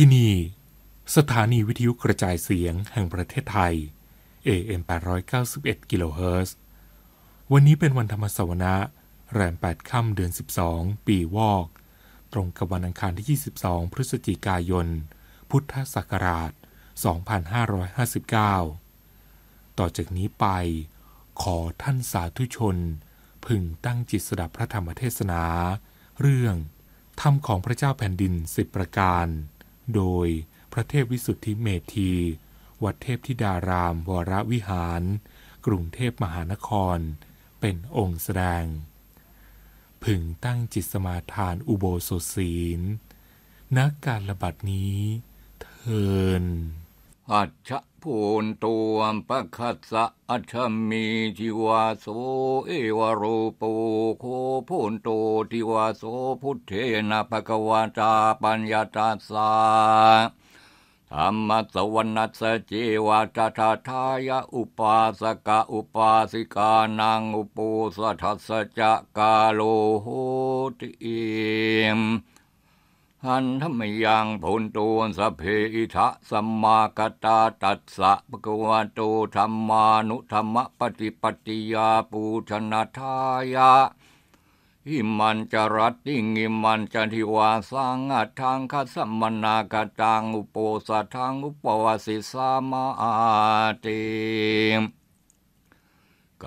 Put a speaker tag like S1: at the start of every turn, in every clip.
S1: ที่นี่ สถานีวิทยุกระจายเสียงแห่งประเทศไทย AM 891กิโลเฮิรตซ์วันนี้เป็นวันธรรมสวนะแรม 8 ค่ำเดือน 12 ปีวอก ตรงกับวันอังคารที่ 22 พฤศจิกายน พุทธศักราช 2559 ต่อจากนี้ไป ขอท่านสาธุชน พึงตั้งจิตสดับพระธรรมเทศนา เรื่องธรรมของพระเจ้าแผ่นดินสิบประการโดยพระเทพวิสุทธิเมธี วัดเทพธิดารามวรวิหาร กรุงเทพมหานคร เป็นองค์แสดงพึงตั้งจิตสมาทานอุโบสถศีลนักการระบัดนี้ เทิน
S2: อัจฉะพุนตัวปะขัสะอัชมีจิวาโสเอวารูปโคพุนโตทิวาโสพุทเทนะปะกวาจาปัญญาตาสาธรรมสวรรณสเจวาตถาทายะอุปาสกะอุปาสิกานังอุปุสัทสจะกาโลโหติอิมหันทมยังผลตัวสเพอิทะสัมมากตาตัสสะปะกวาโตธรรมานุธรรมปฏิปติยาปูชนะทายะหิมันจรัตติงิมันจันทิวาสังอทางคัสมนากตังอุปสัทังอุปวสิสามาติ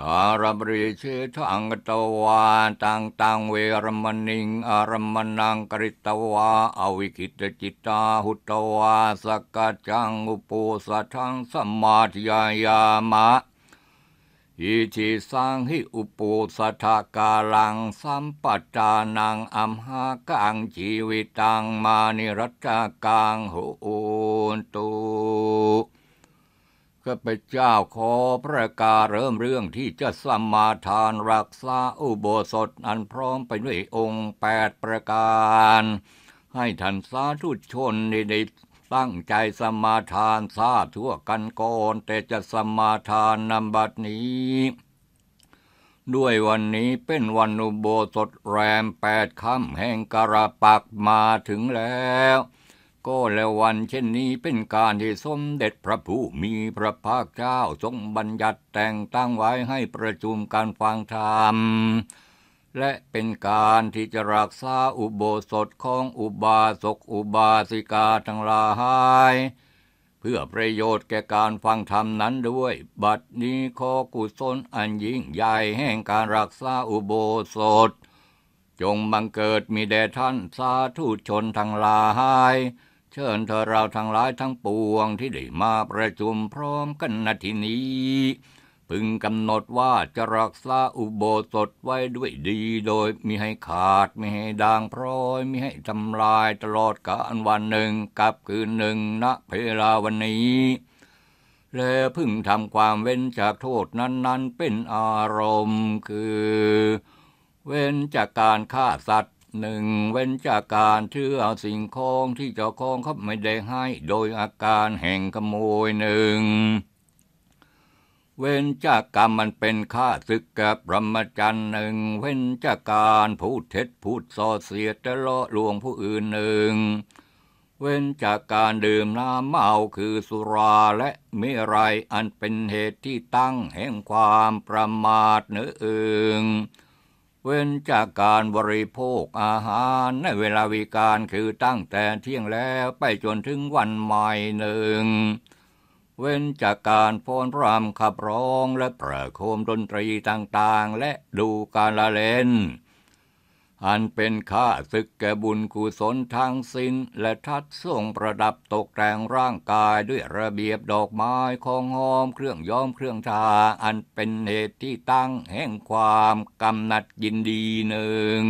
S2: การบริเชทังตวาตังตังเวรมณิงอารมณังกริตวะอวิคิตจิตาหุตวะสกัจังอุปูสัทังสมาธิยามะอิทิสังหิอุปูสัากาลังสัมปจานังอัมหากังชีวิตังมานิรัตกังหนตุข้าพเจ้าขอประกาศเริ่มเรื่องที่จะสมาทานรักษาอุโบสถอันพร้อมไปด้วยองค์แปดประการ ให้ท่านสาธุชนในในตั้งใจสมาทานทราบทั่วกันก่อนแต่จะสมาทานนำบัดนี้ ด้วยวันนี้เป็นวันอุโบสถแรมแปดค่ำแห่งกระปักมาถึงแล้วก็แลววันเช่นนี้เป็นการที่สมเด็จพระผู้มีพระภาคเจ้าทรงบัญญัติแต่งตั้งไว้ให้ประชุมการฟังธรรม และเป็นการที่จะรักษาอุโบสถของอุบาสกอุบาสิกาทั้งหลาย เพื่อประโยชน์แก่การฟังธรรมนั้นด้วย บัดนี้ขอกุศลอันยิ่งใหญ่แห่งการรักษาอุโบสถ จงบังเกิดมีแด่ท่านสาธุชนทั้งหลายเชิญเธอเราทั้งหลายทั้งปวงที่ได้มาประชุมพร้อมกันณที่นี้ พึงกำหนดว่าจะรักษาอุโบสถไว้ด้วยดีโดยมิให้ขาดมิให้ด่างพร้อยมิให้ทำลายตลอดกาลวันหนึ่งกับคืนหนึ่งณเพลาวันนี้ และพึงทำความเว้นจากโทษนั้น ๆ เป็นอารมณ์ คือ เว้นจากการฆ่าสัตวหนึ่งเว้นจากการถือเอาสิ่งของที่เจ้าของเขาไม่ได้ให้ โดยอาการแห่งขโมยหนึ่งเว้นจากกรรมมันเป็นค่าศึกกับพรมจันหนึ่งเว้นจากการพูดเท็จพูดส่อเสียดจะเลาะลวงผู้อื่นหนึ่งเว้นจากการดื่มน้ำเมาคือสุราและมิไรอันเป็นเหตุที่ตั้งแห่งความประมาทเนื้อเอืองเว้นจากการบริโภคอาหารในเวลาวิการคือตั้งแต่เที่ยงแล้วไปจนถึงวันใหม่หนึ่ง เว้นจากการฟ้อนรำขับร้องและประโคมดนตรีต่างๆ และดูการละเล่นอันเป็นค่าศึกแก่บุญกุศลทางศิป์และทัดทรงประดับตกแต่งร่างกายด้วยระเบียบดอกไม้ของหอมเครื่องย้อมเครื่องทาอันเป็นเหตุที่ตั้งแห่งความกำหนัดยินดีหนึ่ง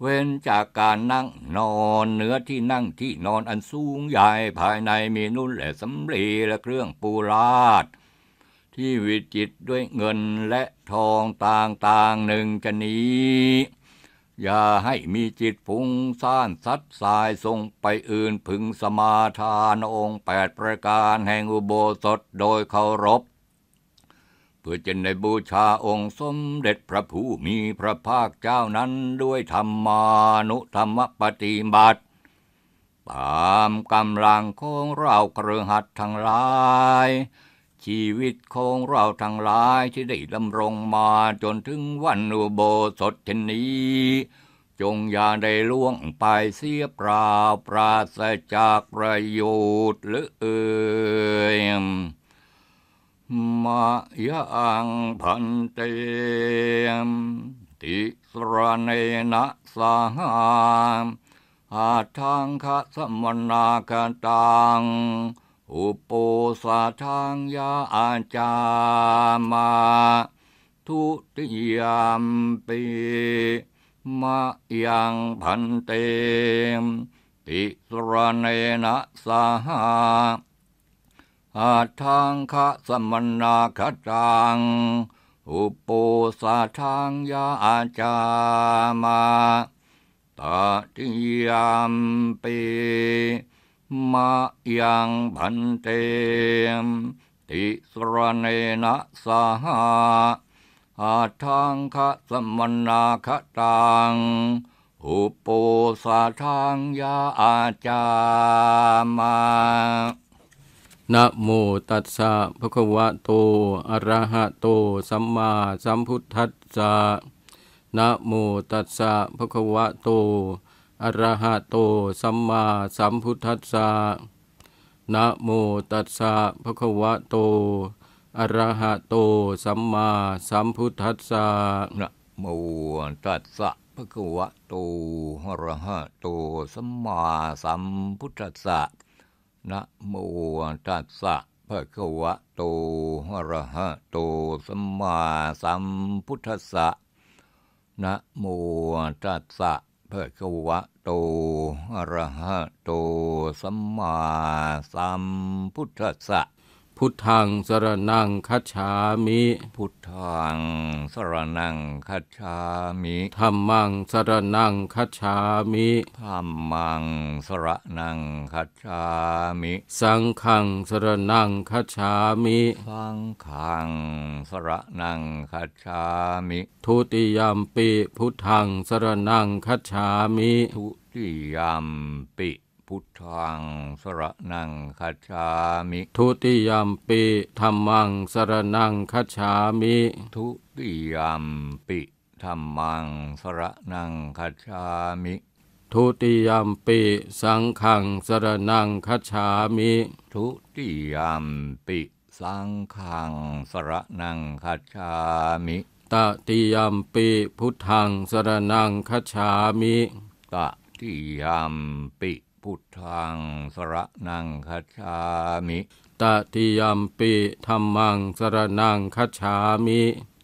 S2: เว้นจากการนั่งนอนเนื้อที่นั่งที่นอนอันสูงใหญ่ภายในมีนุ่นและสำลีและเครื่องปูราดที่วิจิตด้วยเงินและทองต่างๆหนึ่งชนี้อย่าให้มีจิตฟุ้งซ่านสัดสายทรงไปอื่นพึงสมาทานองค์แปดประการแห่งอุโบสถโดยเคารพเพื่อจะในบูชาองค์ สมเด็จพระผู้มีพระภาคเจ้านั้นด้วยธรรมานุธรรมปฏิบัติตามกำลังของเราเครือหัดทั้งหลายชีวิตของเราทั้งหลายที่ได้ดำรงมาจนถึงวันอุโบสถเช่นนี้ จงอย่าได้ล่วงไปเสียเปล่าปราศจากประโยชน์หรือเอ่ยมะยังพันเตมติสรเนนะสหามอาทางคสมนาคตังอุปสัทังยาอาจามาทุติยามปีมะยังพันเตมติสรเนนะสาหาอาทังคะสมนาคตัง อุปสัทังยาอาจามาตติยามปีมายังพันเตมติสรเนนะสหอาทังคะสมนาคตังอุปโสาทังยาอาจา
S1: มานะโมตัสสะภะคะวะโตอะระหะโตสัมมาสัมพุทธัสสะ นะโมตัสสะภะคะวะโตอรหะโต สัมมาสัมพุทธัสสะ นะโมตัสสะภะคะวะโต อรหะโต สัมมาสัมพุทธัสสะ นะโม
S2: ตัสสะภะคะวะโต อรหะโต สัมมาสัมพุทธัสสะ นะโมตัสสะภะคะวะโตอะระหะโต สัมมาสัมพุทธัสสะ นะโมตัสสะพระกวะโตอระหะโตสัมมาสัมพุทธัสสะพุทธังสรนั
S1: งคัจฉามิ พุทธังสรนังคัจฉามิธรรมังสรนังคัจฉามิธรรมังสรนังคัจฉามิ สังฆังสรนังคัจฉามิ สังฆัง สรนังคัจฉามิ ทุติยมปิพุทธังสรนังคัจฉามิ ทุติยมปิพุทธังสระนังคาชามิ ทุติยมปิธรรมังสระนังคาชามิทุติยมปิธรรมังสระนังคาชามิทุติยมปิสังขังสระนังคาชามิทุติยมปิสังขังสระนังคาชามิตติยมปิพุทธังสระนังคาชามิตติยมปิพุทธังสระนังคัจฉามิตติยมปิธรรมังสระนังคัจฉามิ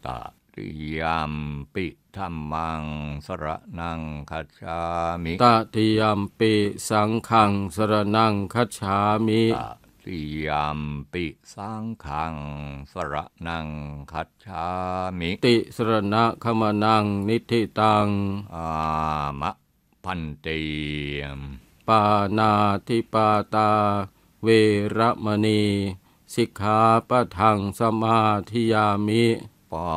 S1: ตติยมปิธรรมังสระนังคัจฉามิตติยมปิสังขัง สระนังคัจฉามิตติยมปิสังขังสระนังคัจฉามิ ติสระนะขมนังนิทิตัง อามะพันเตียมปานาธิปาตาเวรมณีสิกขาปะทังสมาธิยามิ ปา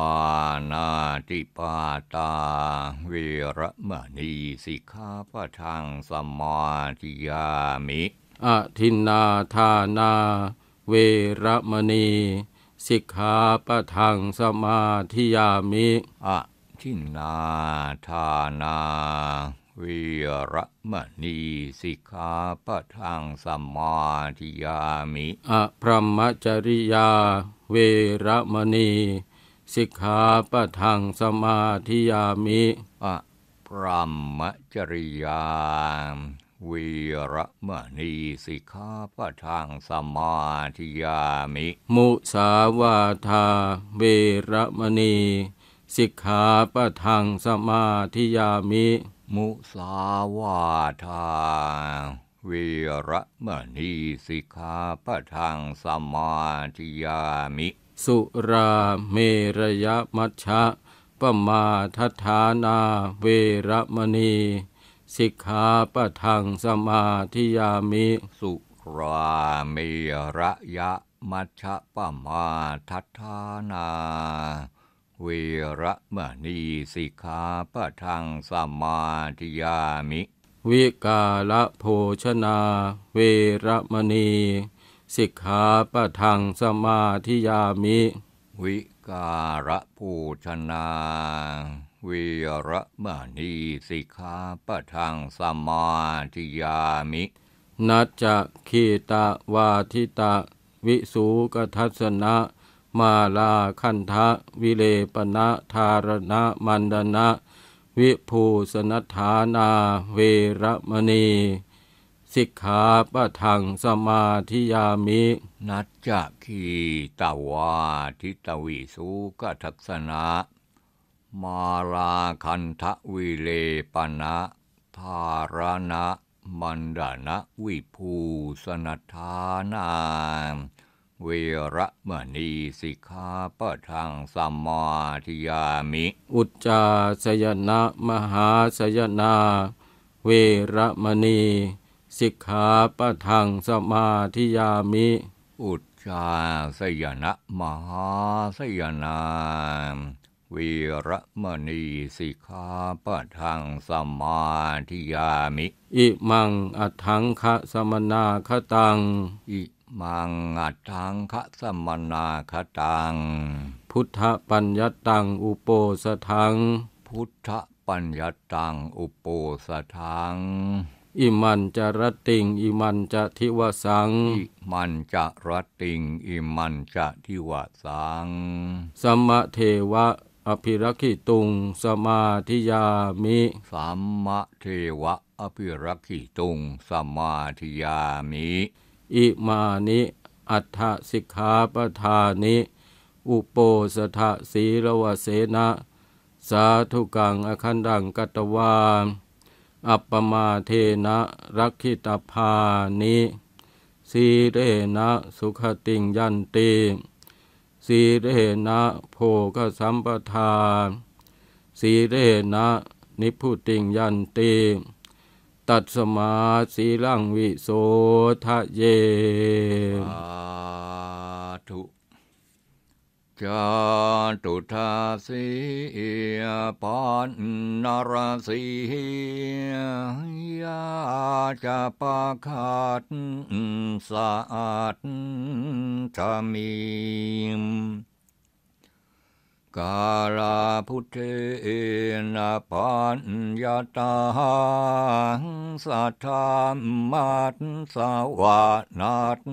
S1: นาธิปาตา
S2: เวรมณี สิกขาปะทังสมาธิยา
S1: มิอทินาทานา เวรมณีสิกขาปะทังสมาธิยามิอธทินนา
S2: ทานาวิรมณีสิกขาปะทางสมาธิยามิ
S1: อพรหมจริยา เวรมณีสิกขาปะทางสมาธิยามิอ
S2: พรหมจริยา
S1: วิระม
S2: ณีสิกขาปะทางสมาธิยามิ
S1: มุสาวาทา เวระมณีสิกขาปะทางสมาธิยามิม
S2: ุสาวาทาวิรมณีสิกขาปะทางสมาธิยามิ
S1: สุราเมรยมัชชะปมาทัฐานา เวรมณีสิกขาปะทางสมาธิยามิ สุราเมรยมัชชะปมา
S2: ทัฐานาเวระมณีสิกขาป
S1: ะทังสมาธิยามิ วิกาลโภชนา เวระมณีสิกขาปะทังสมาธิยามิ วิการะภชนา เวระมณีสิกขาปะทังสมาธิยามิ นัจจะคีตะวาทิตะ วิสูกทัศนะมาลาคันทะวิเลปนะธารณะมันดนะวิภูสนัฐานาเวรมณีสิกขาปะทังสมาธิยามินัจจคีตาว
S2: าทิตวิสุกทัศนะมาลาคันทะวิเลปนะธารณะมันดนะวิภูสนัฐานาเวระมณี
S1: สิกขาปะทางสัมมาทิยามิ อุจจาสยนะมหาสยนาเวระมณีสิกขาปะทางสมาทิยามิ อุจจาสยนะม
S2: หาสยนาเวระมณีสิกขาปะทังสมาธิยามิ
S1: อิมังอัทังคะสมนาคตัง อิมังอัดทังคะสมนาคตัง พุทธปัญญตังอุโปสทังพุทธปัญญตัง อุโปสทัง อิมันจะรติงอิมันจะทิวสังอิมันจะรติงอิมันจะทิวสังสมะเทวะอภิรักขิตุง สมาธิยามิสัมมะเทวะ อภิรักขิตุงสมาธิยามิอิมานิ อัฏฐสิกขาปทานิ อุปโปสถะศีรวเสนะสาธุกังอคันดังกัตวา อัปปมาเทนะรักขิตาภานิสีเรนะสุขติงยันตีสีเรนะโภกสัมปทาสีเรนะนิพุติงยันตีตัดสมาสีลังวิโสทะเยสาธุ
S2: จาตุทาสีปันนรสียาจะปะขาดสะอาดจะมีกาลาพุทธินาปัญญาตาสัทธามัตสาวานาต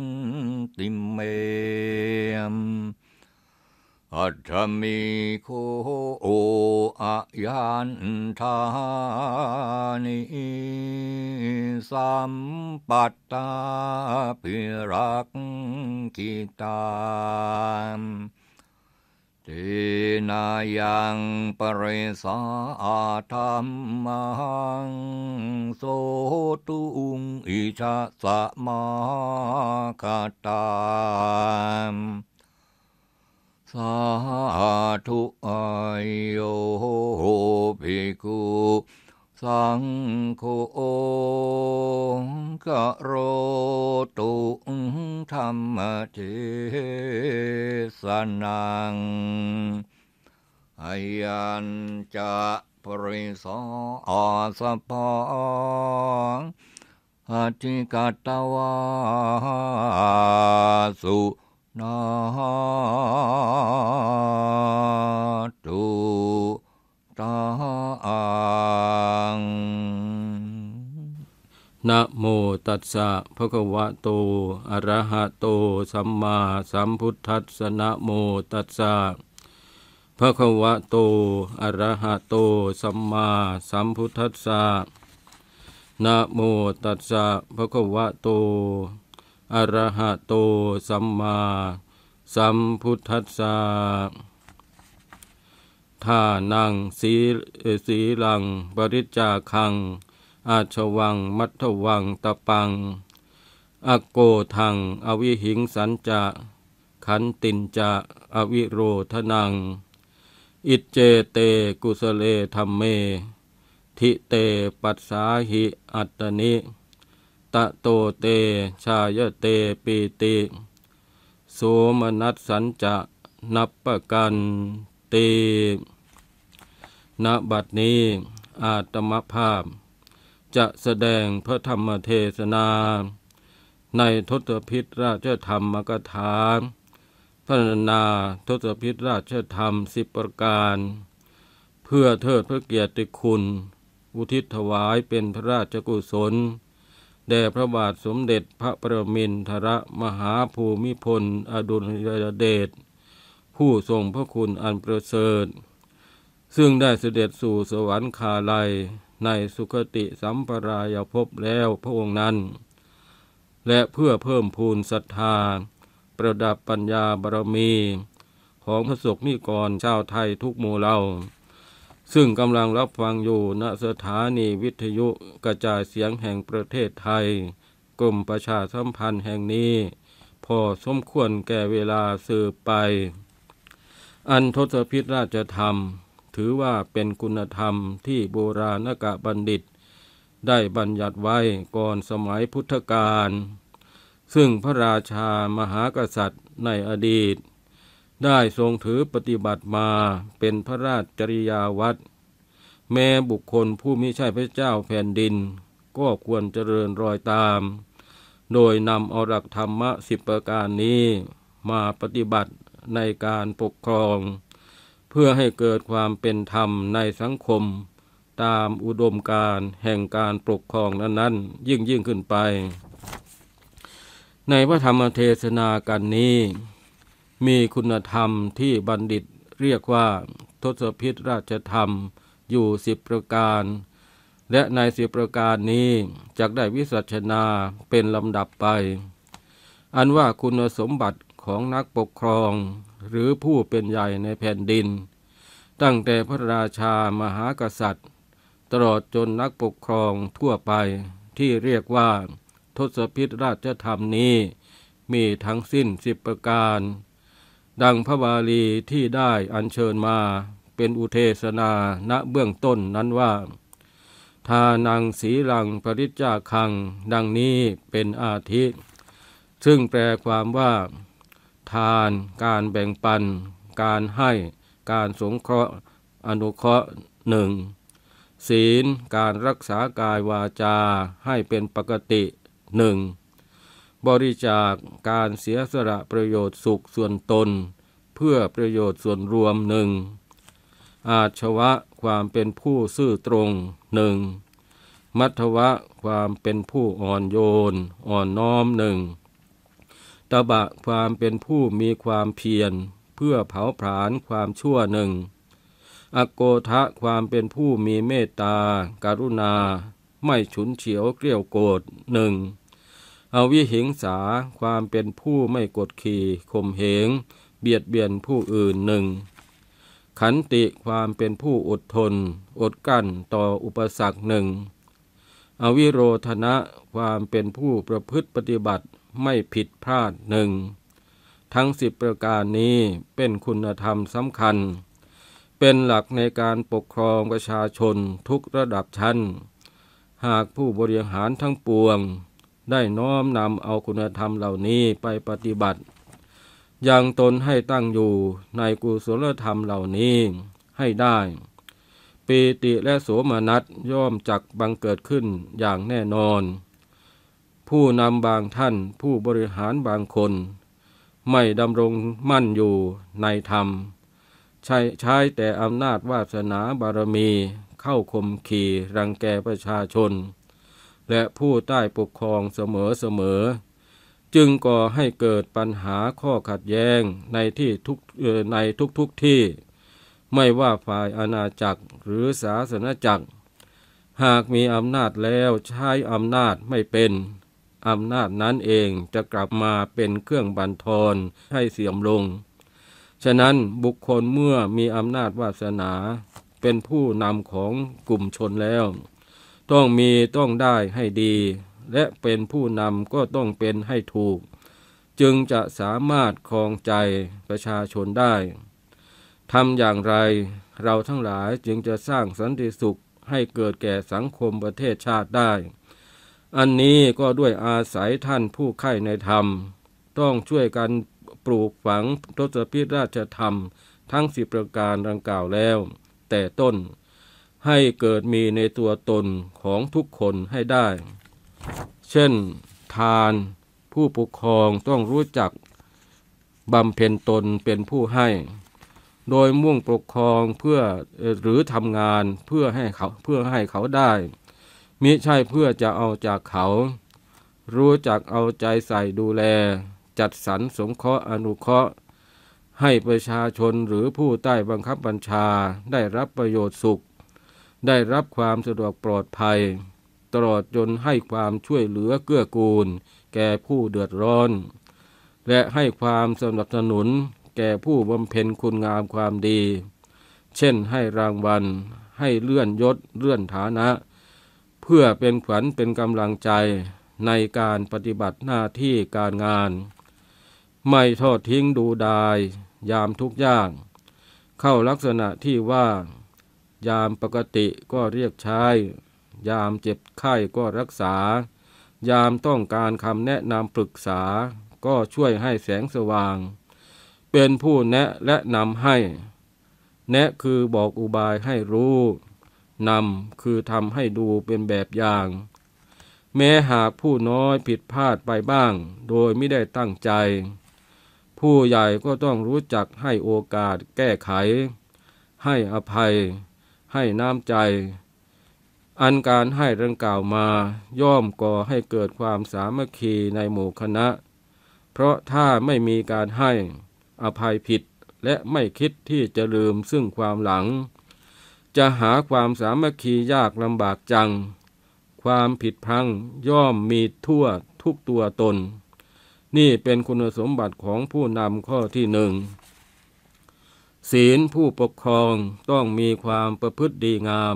S2: ติเมมอัตมิโคโออายันทานิสัมปัตตาปิรักกิตามทีนายังปริสาอาธรรมังโสตุงอิชาสมาคตามสาธุอายโยภิกขุสังคุโอคโรตุธรรมเทสนังอายันจะปริสอสปองอธิกตวาสุนา
S1: สะภะคะวะโตอะระหะโต สัมมาสัมพุทธัสสะนะโมตัสสะภะคะวะโตอะระหะโต สัมมาสัมพุทธัสสะนะโมตัสสะภะคะวะโตอะระหะโต สัมมาสัมพุทธัสสะทานังสีสีลังบริจาคังอาชวังมัทวังตะปัง อโกทังอวิหิงสันจะ ขันตินจะอวิโรธนัง อิเจเตกุสเลธรรมเม ทิเตปัสสาหิอัตตนิ ตะโตเตชายเตปีติโสมนัสสัญจะ นับประกันเตณบัดนี้อาตมภาพจะแสดงพระธรรมเทศนา ในทศพิตรราชธรรมกถาพันนาทศพิรราชธรรมสิบประการ เพื่อเทิดพระเกียรติคุณ อุทิศถวายเป็นพระราชกุศลแด่พระบาทสมเด็จพระประมินทรมหาภูมิพลอดุลยเดชผู้ทรงพระคุณอันประเสริฐซึ่งได้เสด็จสู่สวรรคาลัยในสุคติสัมปรายภพแล้วพระองค์นั้น และเพื่อเพิ่มพูนศรัทธา ประดับปัญญาบารมี ของพระสกนิกรชาวไทยทุกหมู่เหล่า ซึ่งกำลังรับฟังอยู่ณสถานีวิทยุกระจายเสียงแห่งประเทศไทยกรมประชาสัมพันธ์แห่งนี้ พอสมควรแก่เวลาสืบไป อันทศพิษราชธรรมถือว่าเป็นคุณธรรมที่โบราณกะบัณฑิต ได้บัญญัติไว้ก่อนสมัยพุทธกาล ซึ่งพระราชามหากษัตริย์ในอดีตได้ทรงถือปฏิบัติมาเป็นพระราชจริยาวัดแม้บุคคลผู้มิใช่พระเจ้าแผ่นดินก็ควรเจริญรอยตาม โดยนำอรักธรรมะสิบประการนี้มาปฏิบัติในการปกครองพื่อให้เกิดความเป็นธรรมในสังคมตามอุดมการแห่งการปกครองนั้น ๆ ยิ่งยิ่งขึ้นไป ในพระธรรมเทศนากันนี้ มีคุณธรรมที่บัณฑิตเรียกว่าทศพิธราชธรรมอยู่สิบประการ และในสิบประการนี้จักได้วิสัชนาเป็นลำดับไป อันว่าคุณสมบัติของนักปกครองหรือผู้เป็นใหญ่ในแผ่นดิน ตั้งแต่พระราชามหากษัตริย์ตลอดจนนักปกครองทั่วไปที่เรียกว่า ทศพิธราชธรรมนี้มีทั้งสิ้นสิบประการ ดังพระบาลีที่ได้อัญเชิญมาเป็นอุเทศนาณเบื้องต้นนั้นว่า ทานังสีลังปริจจาคังดังนี้เป็นอาทิ ซึ่งแปลความว่าทานการแบ่งปัน การให้การสงเคราะห์อนุเคราะห์หนึ่งศีลการรักษากายวาจาให้เป็นปกติหนึ่งบริจาคการเสียสละประโยชน์สุขส่วนตน เพื่อประโยชน์ส่วนรวมหนึ่งอาชวะความเป็นผู้ซื่อตรงหนึ่งมัทวะความเป็นผู้อ่อนโยนอ่อนน้อมหนึ่งตบะความเป็นผู้มีความเพียร เพื่อเผาผลาญความชั่วหนึ่ง อโกทะความเป็นผู้มีเมตตาการุณา ไม่ฉุนเฉียวเกลี้ยวโกรธหนึ่งอวิหิงสาความเป็นผู้ไม่กดขี่ข่มเหง เบียดเบียนผู้อื่นหนึ่ง ขันติความเป็นผู้อดทน อดกั้นต่ออุปสรรคหนึ่ง อวิโรธนะความเป็นผู้ประพฤติปฏิบัติไม่ผิดพลาดหนึ่ง ทั้งสิบประการนี้เป็นคุณธรรมสำคัญ เป็นหลักในการปกครองประชาชนทุกระดับชั้น หากผู้บริหารทั้งปวงได้น้อมนำเอาคุณธรรมเหล่านี้ไปปฏิบัติยังตนให้ตั้งอยู่ในกุศลธรรมเหล่านี้ให้ได้ ปีติและโสมนัสย่อมจักบังเกิดขึ้นอย่างแน่นอนผู้นำบางท่านผู้บริหารบางคน ไม่ดำรงมั่นอยู่ในธรรม ใช้ใช้แต่อำนาจวาสนาบารมีเข้าข่มขี่รังแกประชาชน และผู้ใต้ปกครองเสมอเสมอ จึงก่อให้เกิดปัญหาข้อขัดแย้งในที่ทุกในทุกทุกที่ ไม่ว่าฝ่ายอาณาจักรหรือศาสนจักร หากมีอำนาจแล้วใช้อำนาจไม่เป็นอำนาจนั้นเองจะกลับมาเป็นเครื่องบันทอนให้เสื่อมลง ฉะนั้นบุคคลเมื่อมีอำนาจวาสนาเป็นผู้นำของกลุ่มชนแล้ว ต้องมีต้องได้ให้ดี และเป็นผู้นำ ก็ต้องเป็นให้ถูก จึงจะสามารถครองใจประชาชนได้ ทำอย่างไรเราทั้งหลายจึงจะสร้างสันติสุขให้เกิดแก่สังคมประเทศชาติได้อันนี้ก็ด้วยอาศัยท่านผู้ไข่ในธรรม ต้องช่วยกันปลูกฝังทศพิธราชธรรมทั้งสิบประการดังกล่าวแล้ว แต่ต้นให้เกิดมีในตัวตนของทุกคนให้ได้ เช่น ทานผู้ปกครองต้องรู้จักบำเพ็ญตนเป็นผู้ให้ โดยมุ่งปกครองเพื่อหรือทำงานเพื่อให้เขาเพื่อให้เขาได้มิใช่เพื่อจะเอาจากเขา รู้จักเอาใจใส่ดูแล จัดสรรสงเคราะห์อนุเคราะห์ ให้ประชาชนหรือผู้ใต้บังคับบัญชาได้รับประโยชน์สุข ได้รับความสะดวกปลอดภัยตลอดจนให้ความช่วยเหลือเกื้อกูลแก่ผู้เดือดร้อน และให้ความสนับสนุนแก่ผู้บำเพ็ญคุณงามความดี เช่นให้รางวัลให้เลื่อนยศเลื่อนฐานะเพื่อเป็นขวัญเป็นกำลังใจในการปฏิบัติหน้าที่การงาน ไม่ทอดทิ้งดูดาย ยามทุกยากเข้าลักษณะที่ว่า ยามปกติก็เรียกใช้ ยามเจ็บไข้ก็รักษา ยามต้องการคำแนะนำปรึกษา ก็ช่วยให้แสงสว่าง เป็นผู้แนะและนำให้ แนะคือบอกอุบายให้รู้นำคือทำให้ดูเป็นแบบอย่าง แม้หากผู้น้อยผิดพลาดไปบ้างโดยไม่ได้ตั้งใจ ผู้ใหญ่ก็ต้องรู้จักให้โอกาสแก้ไขให้อภัยให้น้ำใจ อันการให้ดังกล่าวมาย่อมก่อให้เกิดความสามัคคีในหมู่คณะ เพราะถ้าไม่มีการให้อภัยผิดและไม่คิดที่จะลืมซึ่งความหลังจะหาความสามัคคียากลำบากจัง ความผิดพังย่อมมีทั่วทุกตัวตน นี่เป็นคุณสมบัติของผู้นำข้อที่หนึ่ง ศีลผู้ปกครองต้องมีความประพฤติดีงาม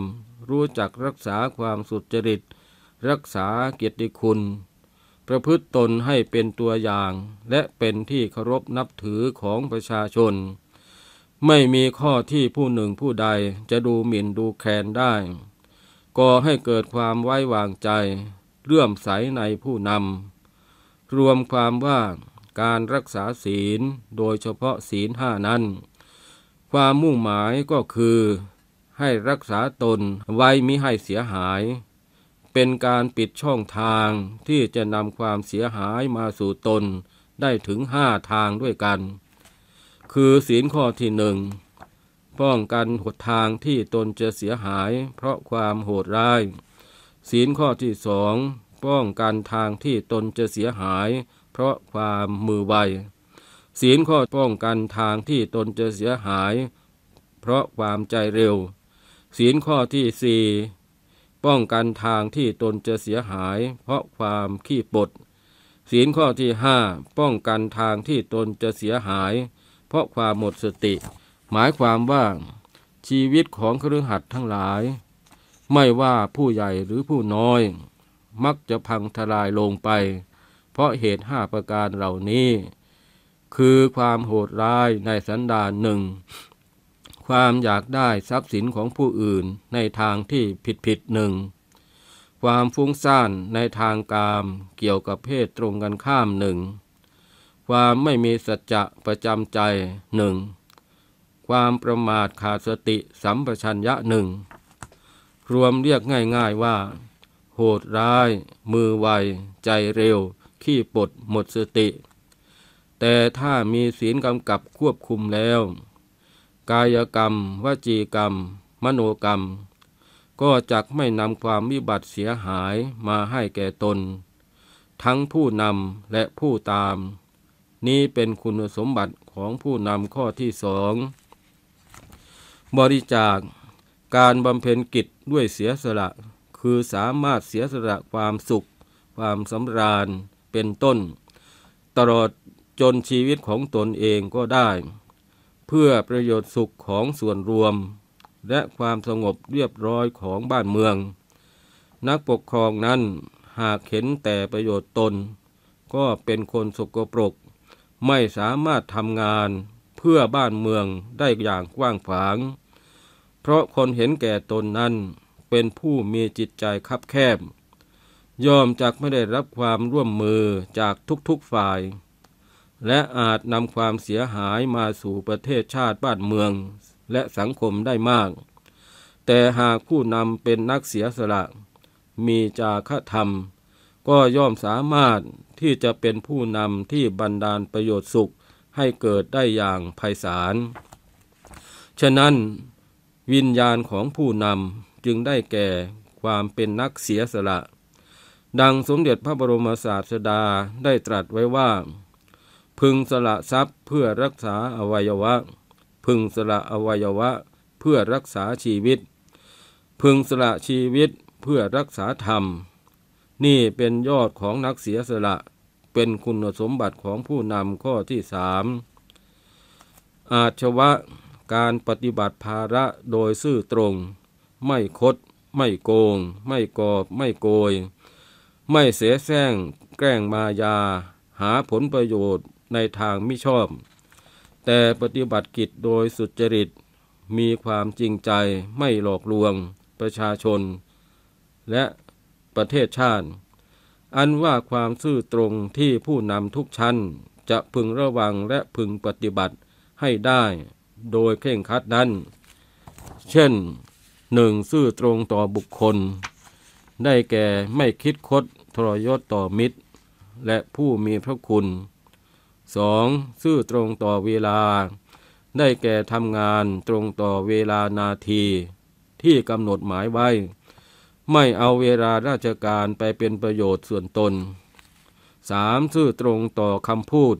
S1: รู้จักรักษาความสุจริต รักษาเกียรติคุณ ประพฤติตนให้เป็นตัวอย่าง และเป็นที่เคารพนับถือของประชาชนไม่มีข้อที่ผู้หนึ่งผู้ใดจะดูหมิ่นดูแคลนได้ ก็ให้เกิดความไว้วางใจเลื่อมใสในผู้นำรวมความว่าการรักษาศีลโดยเฉพาะศีลห้านั้นความมุ่งหมายก็คือ ให้รักษาตนไว้มิให้เสียหาย เป็นการปิดช่องทางที่จะนำความเสียหายมาสู่ตนได้ถึงห้าทางด้วยกันคือศีลข้อที่หนึ่งป้องกันหดทางที่ตนจะเสียหาย เพราะความโหดร้ายศีลข้อที่สองป้องกันทางที่ตนจะเสียหาย เพราะความมือไวศีลข้อป้องกันทางที่ตนจะเสียหาย เพราะความใจเร็วศีลข้อที่สี่ป้องกันทางที่ตนจะเสียหาย เพราะความขี้ปดศีลข้อที่ห้าป้องกันทางที่ตนจะเสียหายเพราะความหมดสติหมายความว่าชีวิตของครือขัดทั้งหลาย ไม่ว่าผู้ใหญ่หรือผู้น้อย มักจะพังทลายลงไป เพราะเหตุห้าประการเหล่านี้คือความโหดร้ายในสันดานหนึ่งความอยากได้ทรัพย์สินของผู้อื่นในทางที่ผิดผิดหนึ่งความฟุ้งซ่านในทางกามเกี่ยวกับเพศตรงกันข้ามหนึ่งความไม่มีสัจจะประจำใจหนึ่ง ความประมาทขาดสติสัมปชัญญะหนึ่ง รวมเรียกง่าย ๆว่า โหดร้าย มือไว ใจเร็ว ขี้ปด หมดสติ แต่ถ้ามีศีลกำกับควบคุมแล้ว กายกรรม วจีกรรม มโนกรรม ก็จักไม่นำความวิบัติเสียหายมาให้แก่ตน ทั้งผู้นำและผู้ตามนี้เป็นคุณสมบัติของผู้นำข้อที่สองบริจาค การบำเพ็ญกิจด้วยเสียสละคือสามารถเสียสละความสุข ความสำราญเป็นต้น ตลอดจนชีวิตของตนเองก็ได้ เพื่อประโยชน์สุขของส่วนรวม และความสงบเรียบร้อยของบ้านเมือง นักปกครองนั้นหากเห็นแต่ประโยชน์ตน ก็เป็นคนสกปรกไม่สามารถทำงานเพื่อบ้านเมืองได้อย่างกว้างขวาง เพราะคนเห็นแก่ตนนั้นเป็นผู้มีจิตใจคับแคบ ยอมจักไม่ได้รับความร่วมมือจากทุกๆฝ่าย และอาจนำความเสียหายมาสู่ประเทศชาติบ้านเมือง และสังคมได้มาก แต่หากผู้นำเป็นนักเสียสละมีจาคธรรมก็ย่อมสามารถที่จะเป็นผู้นำที่บรรดาลประโยชน์สุขให้เกิดได้อย่างไพศาล ฉะนั้นวิญญาณของผู้นำจึงได้แก่ความเป็นนักเสียสละ ดังสมเด็จพระบรมศาสดาได้ตรัสไว้ว่า พึงสละทรัพย์เพื่อรักษาอวัยวะ พึงสละอวัยวะ เพื่อรักษาชีวิต พึงสละชีวิตเพื่อรักษาธรรมนี่เป็นยอดของนักเสียสละเป็นคุณสมบัติของผู้นำข้อที่สามอาชวะการปฏิบัติภาระโดยซื่อตรง ไม่คด ไม่โกง ไม่กอบไม่โกย ไม่เสียแซงแกล้งมายา หาผลประโยชน์ในทางมิชอบ แต่ปฏิบัติกิจโดยสุจริต มีความจริงใจไม่หลอกลวงประชาชน และประเทศชาติอันว่าความซื่อตรงที่ผู้นำทุกชั้นจะพึงระวังและพึงปฏิบัติให้ได้โดยเคร่งคัดนั้น เช่นหนึ่งซื่อตรงต่อบุคคลได้แก่ไม่คิดคดทรยศต่อมิตร และผู้มีพระคุณ 2. ซื่อตรงต่อเวลาได้แก่ทำงานตรงต่อเวลานาทีที่กำหนดหมายไว้ไม่เอาเวลาราชการไปเป็นประโยชน์ส่วนตน 3. ซื่อตรงต่อคำพูด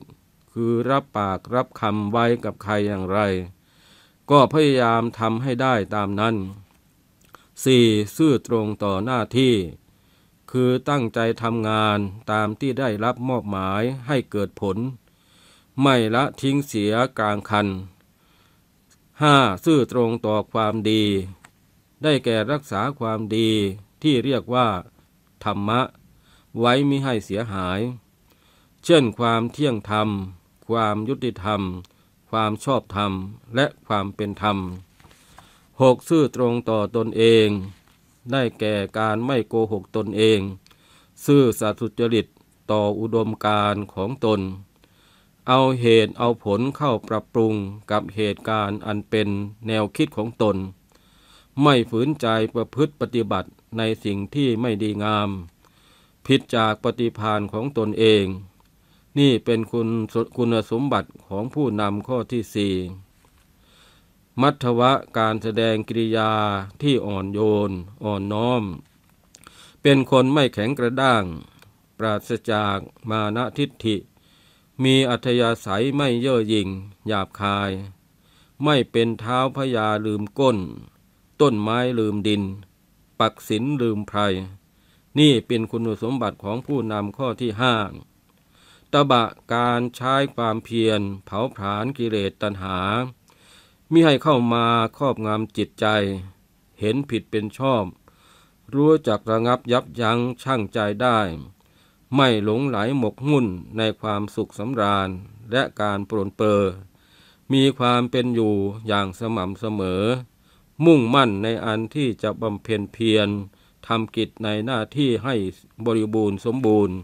S1: คือรับปากรับคำไว้กับใครอย่างไร ก็พยายามทำให้ได้ตามนั้น 4. ซื่อตรงต่อหน้าที่ คือตั้งใจทำงานตามที่ได้รับมอบหมายให้เกิดผล ไม่ละทิ้งเสียกลางคัน 5. ซื่อตรงต่อความดีได้แก่รักษาความดีที่เรียกว่า ธรรมะไว้มิให้เสียหาย เช่นความเที่ยงธรรม ความยุติธรรม ความชอบธรรมและความเป็นธรรมหกซื่อตรงต่อตนเองได้แก่การไม่โกหกตนเอง ซื่อสัตย์สุจริตต่ออุดมการของตน เอาเหตุเอาผลเข้าปรับปรุงกับเหตุการณ์อันเป็นแนวคิดของตนไม่ฝืนใจประพฤติปฏิบัติในสิ่งที่ไม่ดีงามผิดจากปฏิพานของตนเอง นี่เป็นคุณคุณสมบัติของผู้นำข้อที่สี่มัทวะการแสดงกิริยาที่อ่อนโยน อ่อนน้อม เป็นคนไม่แข็งกระด้าง ปราศจากมานะทิฏฐิมีอัธยาศัยไม่เย่อหยิ่งหยาบคาย ไม่เป็นเท้าพยาลืมก้นต้นไม้ลืมดิน ปักศิลลืมไพรนี่เป็นคุณสมบัติของผู้นำข้อที่ห้าตบะการใช้ความเพียรเผาผลาญกิเลสตัณหามิให้เข้ามาครอบงำจิตใจ เห็นผิดเป็นชอบ รู้จักระงับยับยั้งชั่งใจได้ ไม่หลงไหลหมกมุ่นในความสุขสำราญและการปรนเปรอมีความเป็นอยู่อย่างสม่ำเสมอมุ่งมั่นในอันที่จะบำเพ็ญเพียรทำกิจในหน้าที่ให้บริบูรณ์สมบูรณ์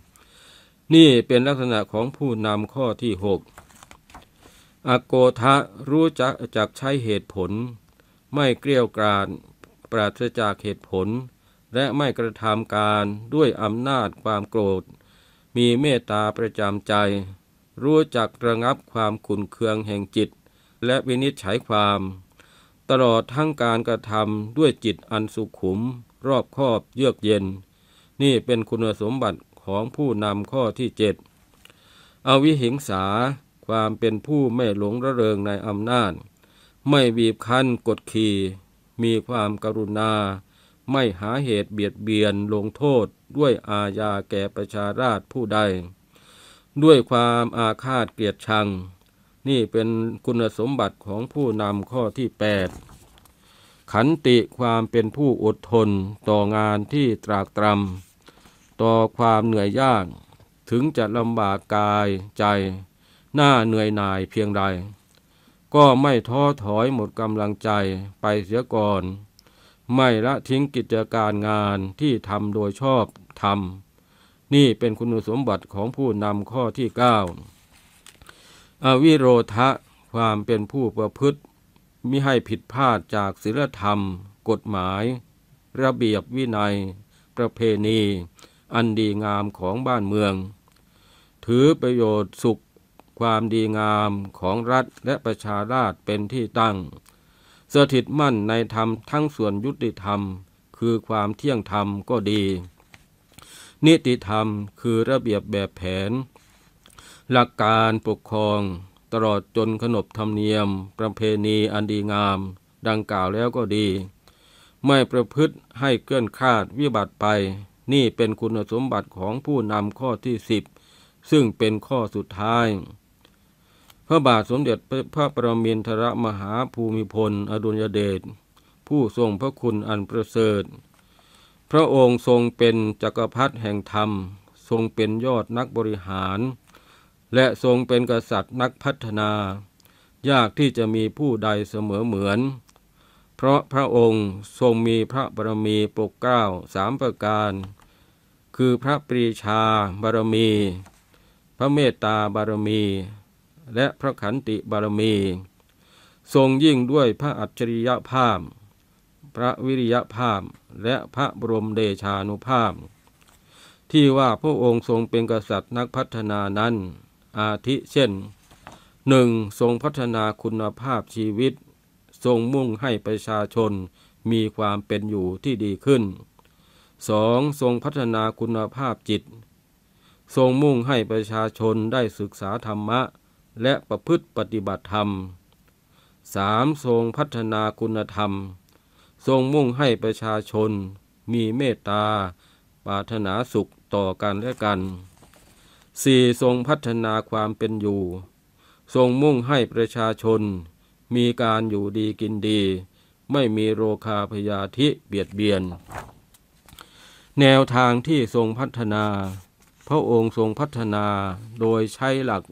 S1: นี่เป็นลักษณะของผู้นำข้อที่หกอโกทะรู้จักจักใช้เหตุผล ไม่เกลี้ยกราดปราศจากเหตุผล และไม่กระทำการด้วยอำนาจความโกรธ มีเมตตาประจำใจ รู้จักระงับความขุนเคืองแห่งจิตและวินิจฉัยความตลอดทั้งการกระทำด้วยจิตอันสุขุมรอบคอบเยือกเย็น นี่เป็นคุณสมบัติของผู้นำข้อที่เจ็ดอวิหิงสาความเป็นผู้ไม่หลงระเริงในอำนาจ ไม่บีบคั้นกดขี่ มีความกรุณา ไม่หาเหตุเบียดเบียนลงโทษด้วยอาญาแก่ประชาราชผู้ใด ด้วยความอาฆาตเกลียดชังนี่เป็นคุณสมบัติของผู้นำข้อที่ 8 ขันติความเป็นผู้อดทนต่องานที่ตรากตรำต่อความเหนื่อยยากถึงจะลำบากกายใจหน้าเหนื่อยหน่ายเพียงใดก็ไม่ท้อถอยหมดกำลังใจไปเสียก่อน ไม่ละทิ้งกิจการงานที่ทำโดยชอบทำนี่เป็นคุณสมบัติของผู้นำข้อที่9อวิโรธะความเป็นผู้ประพฤติมิให้ผิดพลาดจากศีลธรรม กฎหมาย ระเบียบวินัย ประเพณี อันดีงามของบ้านเมือง ถือประโยชน์สุข ความดีงามของรัฐและประชาราชเป็นที่ตั้งสถิตมั่นในธรรมทั้งส่วนยุติธรรมคือความเที่ยงธรรมก็ดี นิติธรรมคือระเบียบแบบแผนหลักการปกครองตลอดจนขนบธรรมเนียม ประเพณีอันดีงาม ดังกล่าวแล้วก็ดี ไม่ประพฤติให้เกอนคาดวิบัติไป นี่เป็นคุณสมบัติของผู้นำข้อที่สิบซึ่งเป็นข้อสุดท้าย พระบาทสมเด็จพระประมินทรมหาภูมิพลอดุลยเดชผู้ทรงพระคุณอันประเสริฐ พระองค์ทรงเป็นจักรพรรดิแห่งธรรม ทรงเป็นยอดนักบริหารและทรงเป็นกษัตริย์นักพัฒนา ยากที่จะมีผู้ใดเสมอเหมือน เพราะพระองค์ทรงมีพระบารมีปกเกล้าสามประการ คือพระปรีชาบารมี พระเมตตาบารมี และพระขันติบารมี ทรงยิ่งด้วยพระอัจฉริยภาพ พระวิริยภาพและพระบรมเดชานุภาพ ที่ว่าพระองค์ทรงเป็นกษัตริย์นักพัฒนานั้นอาทิเช่น 1. ทรงพัฒนาคุณภาพชีวิตทรงมุ่งให้ประชาชนมีความเป็นอยู่ที่ดีขึ้น 2. ทรงพัฒนาคุณภาพจิตทรงมุ่งให้ประชาชนได้ศึกษาธรรมะและประพฤติปฏิบัติธรรม 3. ทรงพัฒนาคุณธรรมทรงมุ่งให้ประชาชน มีเมตตาปรารถนาสุขต่อกันและกันสี่ทรงพัฒนาความเป็นอยู่ ทรงมุ่งให้ประชาชน มีการอยู่ดีกินดี ไม่มีโรคาพยาธิเบียดเบียน แนวทางที่ทรงพัฒนา พระองค์ทรงพัฒนาโดยใช้หลัก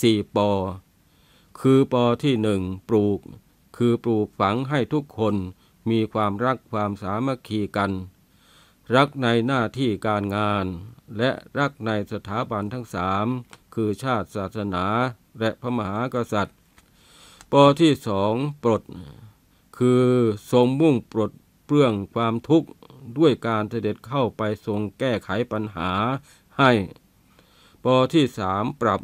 S1: สี่ปอคือปอที่หนึ่งปลูก คือปลูกฝังให้ทุกคนมีความรักความสามัคคีกัน รักในหน้าที่การงานและรักในสถาบันทั้งสามคือชาติศาสนาและพระมหากษัตริย์ปที่สองปลด คือทรงมุ่งปลดเปลื้องความทุกข์ด้วยการเสด็จเข้าไปทรงแก้ไขปัญหาให้ปที่สามปรับ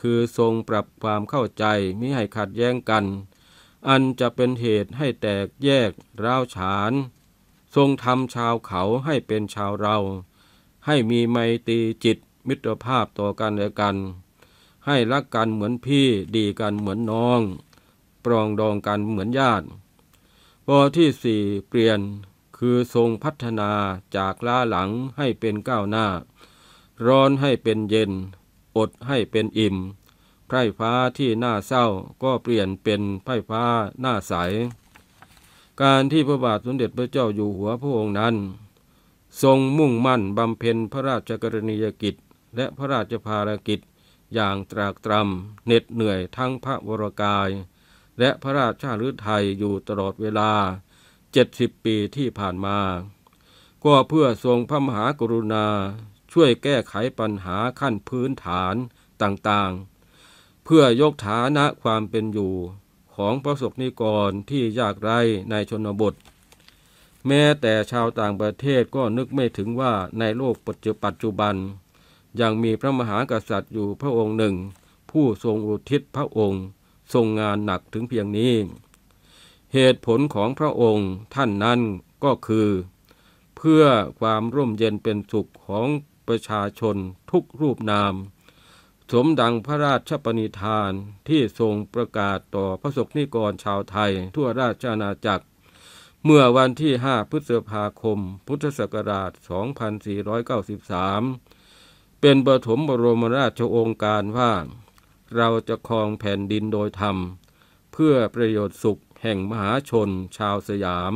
S1: คือทรงปรับความเข้าใจ มิให้ขัดแย้งกัน อันจะเป็นเหตุให้แตกแยกร้าวฉาน ทรงทำชาวเขาให้เป็นชาวเราให้มีไมตรีจิตมิตรภาพต่อกันและกัน ให้รักกันเหมือนพี่ดีกันเหมือนน้อง ปรองดองกันเหมือนญาติพอที่สี่เปลี่ยนคือทรงพัฒนาจากล้าหลังให้เป็นก้าวหน้า ร้อนให้เป็นเย็น อดให้เป็นอิ่มไพร่ฟ้าที่หน้าเศร้าก็เปลี่ยนเป็นไพร่ฟ้าหน้าใสการที่พระบาทสมเด็จพระเจ้าอยู่หัวพระองค์นั้นทรงมุ่งมั่นบำเพ็ญพระราชกรณียกิจและพระราชภารกิจอย่างตรากตรำ เหน็ดเหนื่อยทั้งพระวรกายและพระราชาฤทยอยู่ตลอดเวลาเจ็ดสิบปีที่ผ่านมาก็เพื่อทรงพระมหากรุณาช่วยแก้ไขปัญหาขั้นพื้นฐานต่างๆ เพื่อยกฐานะความเป็นอยู่ของประสบนิกรที่ยากไรในชนบทแม้แต่ชาวต่างประเทศก็นึกไม่ถึงว่าในโลกปัจจุบัน ยังมีพระมหากษัตริย์อยู่พระองค์หนึ่ง ผู้ทรงอุทิศพระองค์ทรงงานหนักถึงเพียงนี้ เหตุผลของพระองค์ท่านนั้นก็คือ เพื่อความร่มเย็นเป็นสุขของประชาชนทุกรูปนาม สมดังพระราชปณิธานที่ทรงประกาศต่อพระสกนิกรชาวไทยทั่วราชอาณาจักรเมื่อวันที่ 5 พฤษภาคม พุทธศักราช 2493 เป็นปฐมบรมราชโองการว่า เราจะครองแผ่นดินโดยธรรม เพื่อประโยชน์สุขแห่งมหาชนชาวสยาม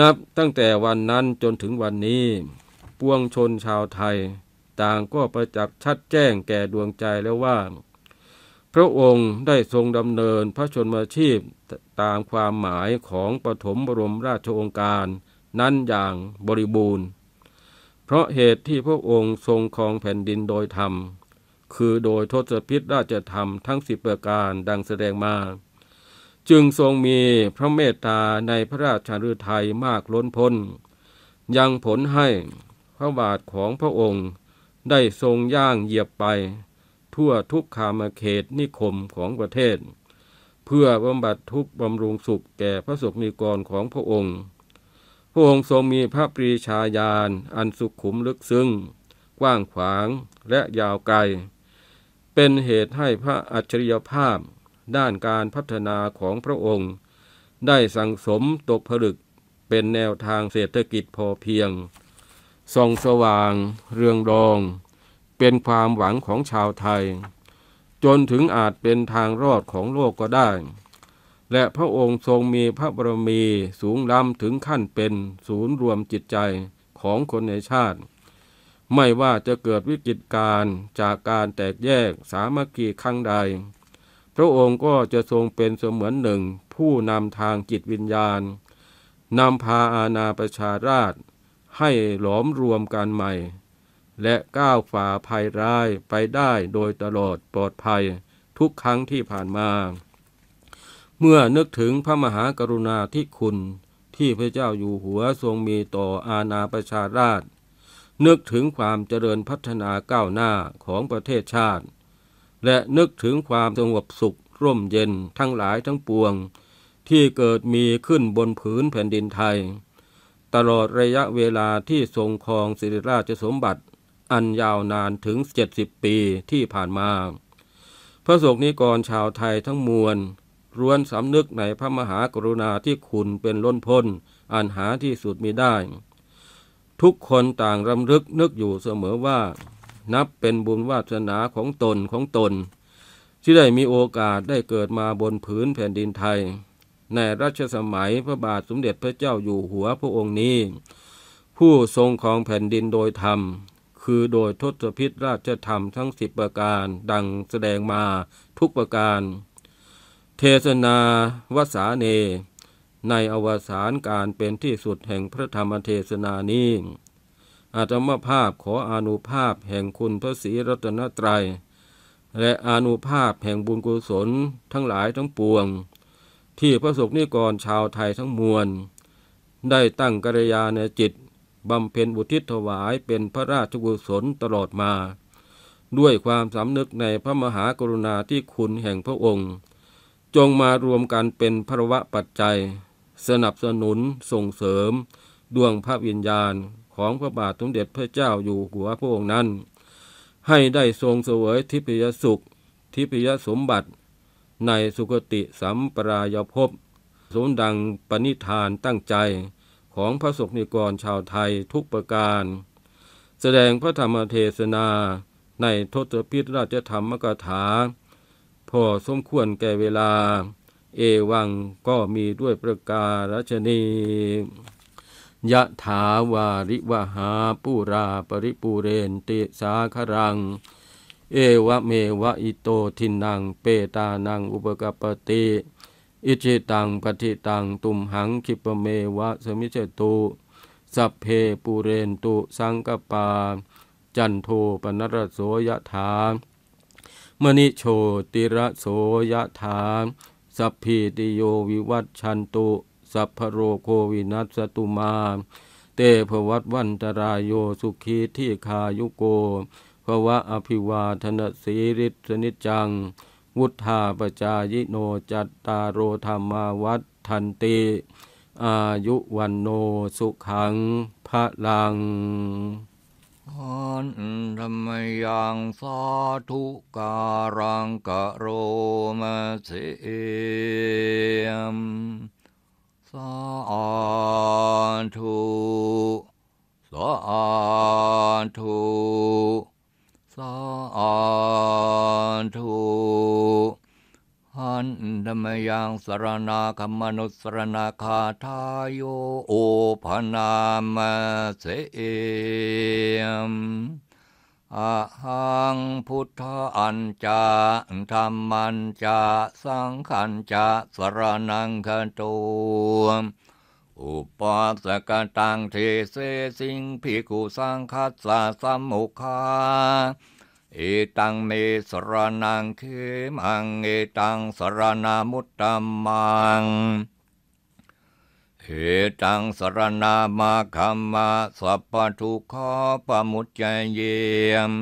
S1: นับตั้งแต่วันนั้นจนถึงวันนี้ ปวงชนชาวไทยต่างก็ประจักษ์ชัดแจ้งแก่ดวงใจแล้วว่า พระองค์ได้ทรงดำเนินพระชนมาชีพตามความหมายของปฐมบรมราชองค์การนั้นอย่างบริบูรณ์ เพราะเหตุที่พระองค์ทรงครองแผ่นดินโดยธรรม คือโดยทศพิษราชธรรมทั้งสิบประการดังแสดงมาจึงทรงมีพระเมตตาในพระราชาฤทัยมากล้นพ้น ยังผลให้พระบาทของพระองค์ได้ทรงย่างเหยียบไป ทั่วทุกขามเขตนิคมของประเทศพื่อบำบัดทุกบำรุงสุขแก่พระสกนิกรของพระองค์ พระองค์ทรงมีพระปรีชาญาณอันสุขุมลึกซึ้งกว้างขวางและยาวไกล เป็นเหตุให้พระอัจฉริยภาพ ด้านการพัฒนาของพระองค์ ได้สังสมตกผลึกเป็นแนวทางเศรษฐกิจพอเพียงส่องสว่างเรืองรอง เป็นความหวังของชาวไทยจนถึงอาจเป็นทางรอดของโลกก็ได้ และพระองค์ทรงมีพระบรมีสูงล้ำถึงขั้นเป็นศูนย์รวมจิตใจของคนในชาติ ไม่ว่าจะเกิดวิกฤตการจากการแตกแยกสามัคคีครั้งใด พระองค์ก็จะทรงเป็นเสมือนหนึ่งผู้นำทางจิตวิญญาณนำพาอาณาประชาราชให้หลอมรวมกันใหม่และก้าวฝ่าภัยร้ายไปได้โดยตลอดปลอดภัยทุกครั้งที่ผ่านมา เมื่อนึกถึงพระมหากรุณาธิคุณที่พระเจ้าอยู่หัวทรงมีต่ออาณาประชาราชนึกถึงความเจริญพัฒนาก้าวหน้าของประเทศชาติ และนึกถึงความสงบสุขร่มเย็นทั้งหลายทั้งปวง ที่เกิดมีขึ้นบนผืนแผ่นดินไทย ตลอดระยะเวลาที่ทรงครองสิริราชสมบัติอันยาวนานถึง 70 ปีที่ผ่านมา พระสงฆ์นิกรชาวไทยทั้งมวล รวนสำนึกในพระมหากรุณาที่คุณเป็นล้นพ้นอันหาที่สุดมีได้ ทุกคนต่างรำลึกนึกอยู่เสมอว่า นับเป็นบุญวาสนาของตนของตน ที่ได้มีโอกาสได้เกิดมาบนผืนแผ่นดินไทย ในรัชสมัยพระบาทสมเด็จพระเจ้าอยู่หัวพระองค์นี้ ผู้ทรงของแผ่นดินโดยธรรมคือโดยทศพิษราชธรรมทั้งสิบประการ ดังแสดงมาทุกประการ เทศนาวสาเน ในอวสานการเป็นที่สุดแห่งพระธรรมเทศนานี้อาตมภาพขออนุภาพแห่งคุณพระศรีรัตนตรัยและอนุภาพแห่งบุญกุศลทั้งหลายทั้งปวง ที่พระสุกนิกรชาวไทยทั้งมวลได้ตั้งกัลยาณจิตบำเพ็ญบุทิศถวายเป็นพระราชกุศลตลอดมา ด้วยความสำนึกในพระมหากรุณาที่คุณ แห่งพระองค์ จงมารวมกันเป็นพระวะปัจจัย สนับสนุนส่งเสริม ดวงพระวิญญาณของพระบาทสมเด็จพระเจ้าอยู่หัวพระองค์นั้น ให้ได้ทรงเสวยทิพยสุขทิพยสมบัติ ในสุคติสัมปรายภพสมดังปณิธานตั้งใจของพระสงฆ์นิกรชาวไทยทุกประการ แสดงพระธรรมเทศนาในทศพิธราชธรรมกถาพอสมควรแก่เวลา เอวังก็มีด้วยประการชนียะถาวาริวหาปูราปริปูเรนติสาครัง เอวะเมวะอิโตทินัง เปตานังอุปกปติอิจิตังปฏิตังตุมหัง คิปเมวะสมิเจตุ สัพเพปูเรนตุ สังกปา จันโทปนรโสยถามณิโชติระโสยถาสัพพีติโยวิวัตชันตุ สัพพโรโควินัสตุมา เตภวัตวันตรายโยสุขีที่คายุโกภวะอภิวาทนสีริสนิจังวุธาปจายโนจัตตาโรธรรมวัฏทันติอายุวันโนสุขังพระลัง
S2: อันธรรมยังสาธุการังกะโรมาเสมสาธุสาธุสาธุหันธรรมยังสรณาคมนุสรณาคาทายโยโอภนามเสเอมอะหังพุทธอันจะธรรมันจะสังขันจะสรนังคันตูมอุปัสกตังเทเสสิงพิกุสังคัสสะสัมมุคาเอตังเมสรนังเขมัง เอตังสรนามุตตมัง เอตังสรนามาคัมมาสัพพทุขะปมุจจเยม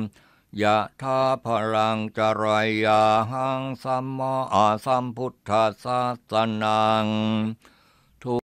S2: ยะทาพลังจรายาหังสัมมาสัมพุทธาสาสนัง